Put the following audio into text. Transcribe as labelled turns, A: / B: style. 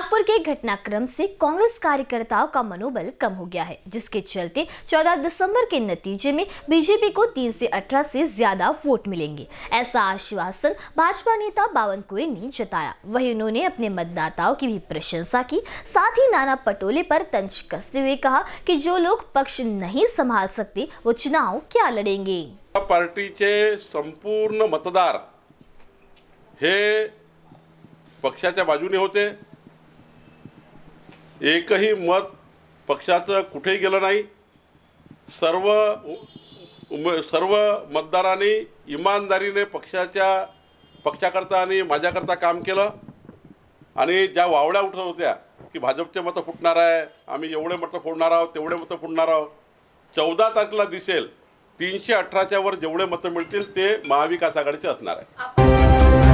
A: नागपुर के घटनाक्रम से कांग्रेस कार्यकर्ताओं का मनोबल कम हो गया है जिसके चलते 14 दिसंबर के नतीजे में बीजेपी को 3 से 18 से ज्यादा वोट मिलेंगे ऐसा आश्वासन भाजपा नेता बावन कुए ने जताया वहीं उन्होंने अपने मतदाताओं की भी प्रशंसा की साथ ही नाना पटोले पर तंज कसते हुए कहा कि जो लोग पक्ष नहीं संभाल सकते वो चुनाव क्या लड़ेंगे
B: पार्टी के संपूर्ण मतदार हे पक्षाच्या बाजूने होते एकही मत पक्षाचं कुठेही गेलं नाही सर्व सर्व मतदारांनी इमानदारीने पक्षाच्या पक्षाकरता आणि माझ्याकरता काम केलं आणि ज्या वावड्या उठत होत्या की भाजपचे मतं फुटणार आहे आम्ही एवढे मतं फोडणार आहोत तेवढे मतं फोडणार आहोत चौदा तारखेला दिसेल तीनशे अठराच्या वर जेवढे मतं मिळतील ते महाविकास आघाडीचे असणार आहे